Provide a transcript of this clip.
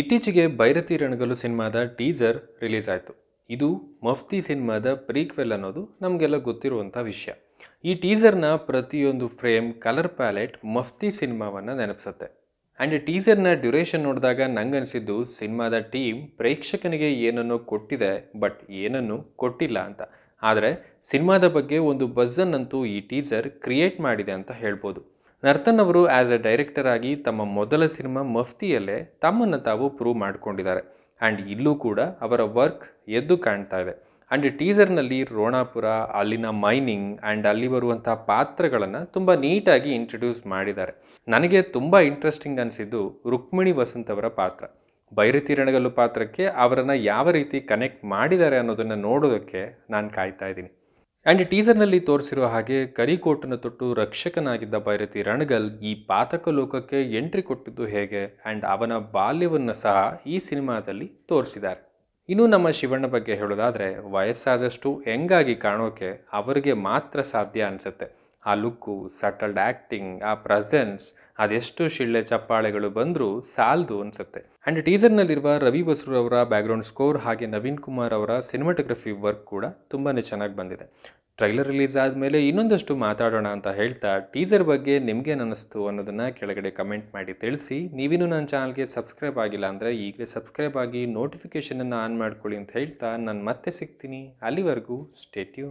ಇತ್ತೀಚೆಗೆ ಭೈರತಿ ರಣಗಲು ಸಿನಿಮಾದ teaser release ಆಯಿತು ಇದು ಮಫ್ತಿ ಸಿನಿಮಾದ ಪ್ರೀಕ್ವೆಲ್ ಅನ್ನೋದು ನಮಗೆಲ್ಲ ಗೊತ್ತಿರುವಂಥ ವಿಷಯ ಈ ಟೀಸರ್ನ ಪ್ರತಿಯೊಂದು ಫ್ರೇಮ್ ಕಲರ್ ಪ್ಯಾಲೆಟ್ ಮಫ್ತಿ ಸಿನಿಮಾವನ್ನು ನೆನಪಿಸುತ್ತೆ ಆ್ಯಂಡ್ ಟೀಸರ್ನ ಡ್ಯುರೇಷನ್ ನೋಡಿದಾಗ ನಂಗನಿಸಿದ್ದು ಸಿನಿಮಾದ ಟೀಮ್ ಪ್ರೇಕ್ಷಕನಿಗೆ ಏನನ್ನೋ ಕೊಟ್ಟಿದೆ ಬಟ್ ಏನನ್ನೂ ಕೊಟ್ಟಿಲ್ಲ ಅಂತ ಆದರೆ ಸಿನಿಮಾದ ಬಗ್ಗೆ ಒಂದು ಬಝನ್ನಂತೂ ಈ ಟೀಸರ್ ಕ್ರಿಯೇಟ್ ಮಾಡಿದೆ ಅಂತ ಹೇಳ್ಬೋದು ನರ್ತನ್ ಅವರು ಆ್ಯಸ್ ಎ ಡೈರೆಕ್ಟರ್ ಆಗಿ ತಮ್ಮ ಮೊದಲ ಸಿನಿಮಾ ಮಫ್ತಿಯಲ್ಲೇ ತಮ್ಮನ್ನು ತಾವು ಪ್ರೂವ್ ಮಾಡಿಕೊಂಡಿದ್ದಾರೆ ಆ್ಯಂಡ್ ಇಲ್ಲೂ ಕೂಡ ಅವರ ವರ್ಕ್ ಎದ್ದು ಕಾಣ್ತಾ ಇದೆ ಆ್ಯಂಡ್ ಟೀಸರ್ನಲ್ಲಿ ರೋಣಾಪುರ ಅಲ್ಲಿನ ಮೈನಿಂಗ್ ಆ್ಯಂಡ್ ಅಲ್ಲಿ ಬರುವಂಥ ಪಾತ್ರಗಳನ್ನು ತುಂಬ ನೀಟಾಗಿ ಇಂಟ್ರೊಡ್ಯೂಸ್ ಮಾಡಿದ್ದಾರೆ ನನಗೆ ತುಂಬ ಇಂಟ್ರೆಸ್ಟಿಂಗ್ ಅನಿಸಿದ್ದು ರುಕ್ಮಿಣಿ ವಸಂತ್ ಅವರ ಪಾತ್ರ ಬೈರತಿ ರಣಗಲ್ಲು ಪಾತ್ರಕ್ಕೆ ಅವರನ್ನು ಯಾವ ರೀತಿ ಕನೆಕ್ಟ್ ಮಾಡಿದ್ದಾರೆ ಅನ್ನೋದನ್ನು ನೋಡೋದಕ್ಕೆ ನಾನು ಕಾಯ್ತಾ ಇದ್ದೀನಿ ಆ್ಯಂಡ್ ಟೀಸರ್ನಲ್ಲಿ ತೋರಿಸಿರುವ ಹಾಗೆ ಕರಿಕೋಟನ ತೊಟ್ಟು ರಕ್ಷಕನಾಗಿದ್ದ ಭೈರತಿ ರಣಗಲ್ ಈ ಪಾತಕ ಲೋಕಕ್ಕೆ ಎಂಟ್ರಿ ಕೊಟ್ಟಿದ್ದು ಹೇಗೆ ಆ್ಯಂಡ್ ಅವನ ಬಾಲ್ಯವನ್ನು ಸಹ ಈ ಸಿನಿಮಾದಲ್ಲಿ ತೋರಿಸಿದ್ದಾರೆ ಇನ್ನು ನಮ್ಮ ಶಿವಣ್ಣ ಬಗ್ಗೆ ಹೇಳೋದಾದರೆ ವಯಸ್ಸಾದಷ್ಟು ಹೆಂಗಾಗಿ ಕಾಣೋಕೆ ಅವರಿಗೆ ಮಾತ್ರ ಸಾಧ್ಯ ಅನಿಸುತ್ತೆ ಆ ಲುಕ್ಕು ಸಟಲ್ಡ್ ಆ್ಯಕ್ಟಿಂಗ್ ಆ ಪ್ರೆಸೆನ್ಸ್ ಅದೆಷ್ಟು ಶಿಳ್ಳೆ ಚಪ್ಪಾಳೆಗಳು ಬಂದರೂ ಸಾಲದು ಅನಿಸುತ್ತೆ ಆ್ಯಂಡ್ ಟೀಸರ್ನಲ್ಲಿರುವ ರವಿ ಅವರ ಬ್ಯಾಕ್ಗ್ರೌಂಡ್ ಸ್ಕೋರ್ ಹಾಗೆ ನವೀನ್ ಕುಮಾರ್ ಅವರ ಸಿನಿಮಾಟೋಗ್ರಫಿ ವರ್ಕ್ ಕೂಡ ತುಂಬಾ ಚೆನ್ನಾಗಿ ಬಂದಿದೆ ಟ್ರೈಲರ್ ರಿಲೀಸ್ ಆದಮೇಲೆ ಇನ್ನೊಂದಷ್ಟು ಮಾತಾಡೋಣ ಅಂತ ಹೇಳ್ತಾ ಟೀಸರ್ ಬಗ್ಗೆ ನಿಮಗೆ ಅನಿಸ್ತು ಅನ್ನೋದನ್ನು ಕೆಳಗಡೆ ಕಮೆಂಟ್ ಮಾಡಿ ತಿಳಿಸಿ ನೀವಿನ್ನೂ ನನ್ನ ಚಾನಲ್ಗೆ ಸಬ್ಸ್ಕ್ರೈಬ್ ಆಗಿಲ್ಲ ಅಂದರೆ ಈಗಲೇ ಸಬ್ಸ್ಕ್ರೈಬ್ ಆಗಿ ನೋಟಿಫಿಕೇಷನನ್ನು ಆನ್ ಮಾಡ್ಕೊಳ್ಳಿ ಅಂತ ಹೇಳ್ತಾ ನಾನು ಮತ್ತೆ ಸಿಗ್ತೀನಿ ಅಲ್ಲಿವರೆಗೂ ಸ್ಟೇಟ್ಯೂ